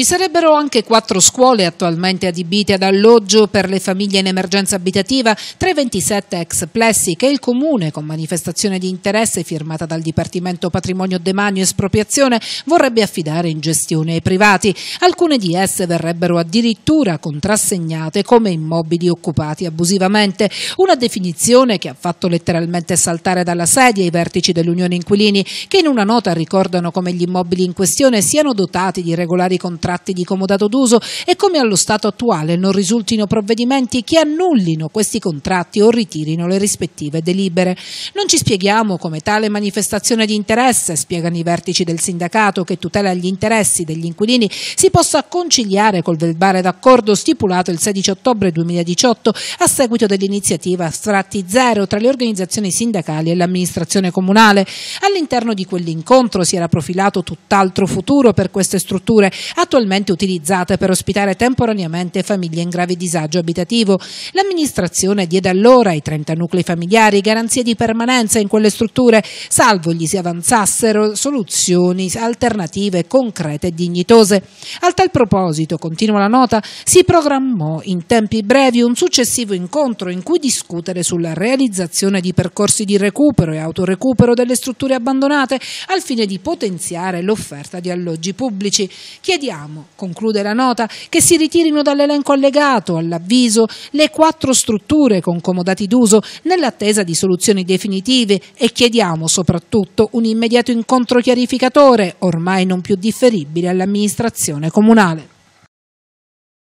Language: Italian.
Ci sarebbero anche quattro scuole attualmente adibite ad alloggio per le famiglie in emergenza abitativa tra i 27 ex plessi che il Comune, con manifestazione di interesse firmata dal Dipartimento Patrimonio Demanio e Espropriazione, vorrebbe affidare in gestione ai privati. Alcune di esse verrebbero addirittura contrassegnate come immobili occupati abusivamente, una definizione che ha fatto letteralmente saltare dalla sedia i vertici dell'Unione Inquilini che in una nota ricordano come gli immobili in questione siano dotati di regolari contratti contratti di comodato d'uso e come allo stato attuale non risultino provvedimenti che annullino questi contratti o ritirino le rispettive delibere. Non ci spieghiamo come tale manifestazione di interesse, spiegano i vertici del sindacato che tutela gli interessi degli inquilini, si possa conciliare col verbale d'accordo stipulato il 16 ottobre 2018 a seguito dell'iniziativa Stratti Zero tra le organizzazioni sindacali e l'amministrazione comunale. All'interno di quell'incontro si era profilato tutt'altro futuro per queste strutture, a attualmente utilizzata per ospitare temporaneamente famiglie in grave disagio abitativo. L'amministrazione diede allora ai 30 nuclei familiari garanzie di permanenza in quelle strutture, salvo gli si avanzassero soluzioni alternative concrete e dignitose. A tal proposito, continua la nota, si programmò in tempi brevi un successivo incontro in cui discutere sulla realizzazione di percorsi di recupero e autorecupero delle strutture abbandonate al fine di potenziare l'offerta di alloggi pubblici. Chiediamo Chiediamo, conclude la nota, che si ritirino dall'elenco allegato, all'avviso, le quattro strutture con comodati d'uso nell'attesa di soluzioni definitive e chiediamo soprattutto un immediato incontro chiarificatore, ormai non più differibile all'amministrazione comunale.